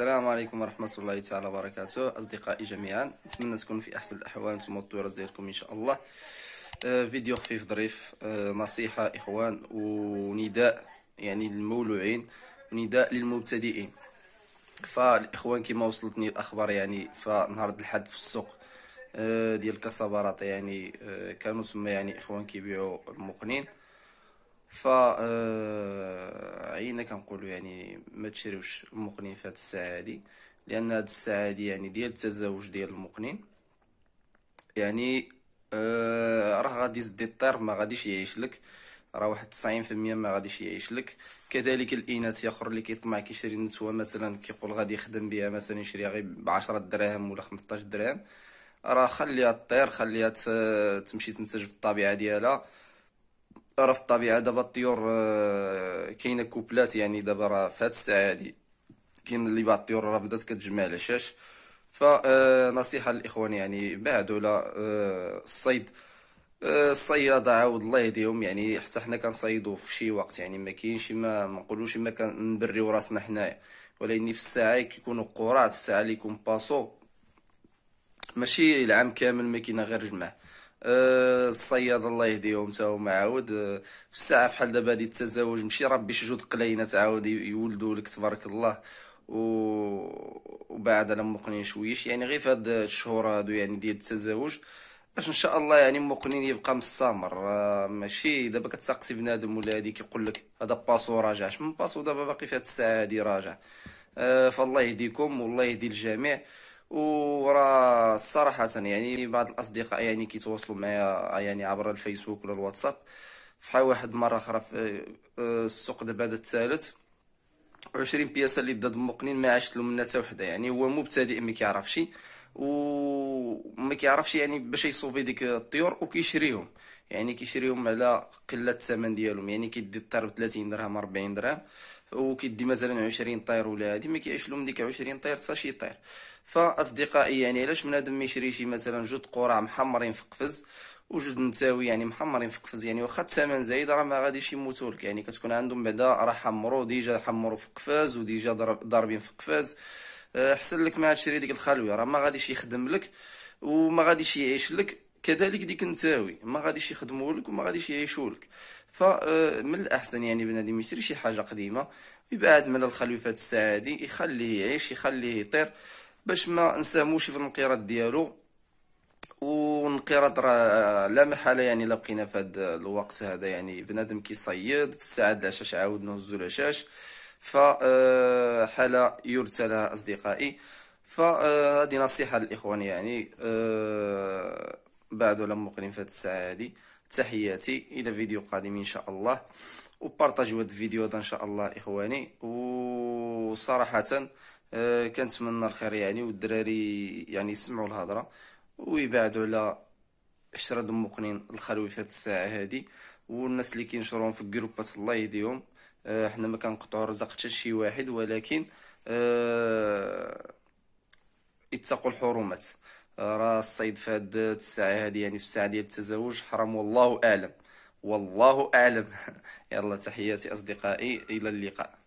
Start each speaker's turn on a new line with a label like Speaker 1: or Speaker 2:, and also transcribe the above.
Speaker 1: السلام عليكم ورحمة الله تعالى وبركاته أصدقائي جميعا نتمنى تكونوا في أحسن الأحوال نتوما الدورات ديالكم إن شاء الله آه، فيديو خفيف ظريف آه، نصيحة إخوان ونداء يعني للمولوعين ونداء للمبتدئين فالإخوان كما وصلتني الأخبار يعني فنهار الحد في السوق آه، ديال كاسابارات يعني كانوا تما يعني إخوان كيبيعوا المقنين ف عينا كنقولوا يعني ما تشريوش المقنين في هذه الساعه هذه لان هذه الساعه هذه يعني ديال التزاوج ديال المقنين يعني آه راه غادي يزدي الطير ما غاديش يعيش لك راه واحد 90% ما غاديش يعيش لك كذلك الاناث اخر اللي كيطمع كيشري نتوه مثلا كيقول غادي يخدم بها مثلا يشري غير ب 10 دراهم ولا 15 درهم راه خليها طير خليها تمشي تنسج في الطبيعه ديالها راه في الطبيعه دابا الطيور آه، كاينه كوبلات يعني دابا راه في هاد الساعه هادي كاين اللي بعض الطيور راه بدات كتجمع على شاش فنصيحه آه، للاخوان يعني بعدوا على آه، الصيد الصيادة عاود الله يهديهم يعني حتى حنا كنصيدو في شي وقت يعني ما كاينش ما نقولوش ما كنبريو راسنا حنايا ولكن في الساعه كيكونوا قرعه في الساعه اللي يكون باسو ماشي العام كامل ما كاينه غير جمع الصياد الله يهديهم تا هما عاود آه، في الساعه فحال دابا هادي التزاوج ماشي ربي شي جوج قليله تعاود يولدوا لك تبارك الله و... وبعد انا مقنين شويش يعني غير في هاد الشهور هادو يعني ديال التزاوج باش ان شاء الله يعني مقنين يبقى مستمر آه، ماشي دابا كتسقسي بنادم ولا هادي كيقول لك هذا باسو راجع من باسو دابا باقي في هاد الساعه هادي راجع آه، فالله يهديكم والله يهدي الجميع ورا صراحه يعني بعض الاصدقاء يعني كيتواصلوا معايا يعني عبر الفيسبوك ولا الواتساب فحال واحد مره اخرى في آه، السوق دابا هذا الثالث عشرين بياسه اللي ضد مقنين ما عشت لهم حتى وحده يعني هو مبتدئ ما كيعرفش وما كيعرفش يعني باش يصوفي ديك الطيور وكيشريهم يعني كيشريهم على قله الثمن ديالهم يعني كيدي الطير ب 30 درهم 40 درهم وكيدي مثلا 20 طير ولا هادي ما كيعيش لهم ديك 20 طير حتى شي طير فاصدقائي يعني علاش بنادم ما شي مثلا جوج قرع محمرين في قفز وجوج نتاوي يعني محمرين في قفز يعني واخا الثمن زايد راه ما غاديش يموتوا لك يعني كتكون عندهم بعدا راه حمروا ديجا حمروا في قفاز وديجا ضاربين في قفاز احسن أه، لك ما تشري ديك الخلوي راه ما غاديش يخدم لك وما غاديش يعيش لك كذلك ديك نتاوي ما غاديش يخدموا لك وما غاديش يعيشوا لك فمن آه، الاحسن يعني بنادم يشري شي حاجه قديمه ويبعد من الخليفات السعادي يخليه يعيش يخليه يطير باش ما نساموش في الانقراض ديالو والانقراض راه لا محاله يعني لا بقينا في هذا الوقت هذا يعني بنادم كيصيد في الساعه العشاش عاود نهزو العشاش ف آه، حاله يرثى لها اصدقائي فهذه آه، نصيحه للاخوان يعني أه بعد ولا مقرن في الساعه هذه تحياتي الى فيديو قادم ان شاء الله وبارطاجيو هذا الفيديو ان شاء الله اخواني وصراحه آه، كنتمنى الخير يعني والدراري يعني يسمعوا الهضره ويبعدوا على عشرة مقنين الخلوي في هذه الساعه هذه والناس اللي كينشروهم في الجروبات الله يهديهم آه، حنا ما كنقطعوا رزق حتى شي واحد ولكن أه الحرمات راه الصيد في هاد الساعه هادي يعني في الساعه ديال التزاوج حرام والله اعلم والله اعلم يلا تحياتي اصدقائي الى اللقاء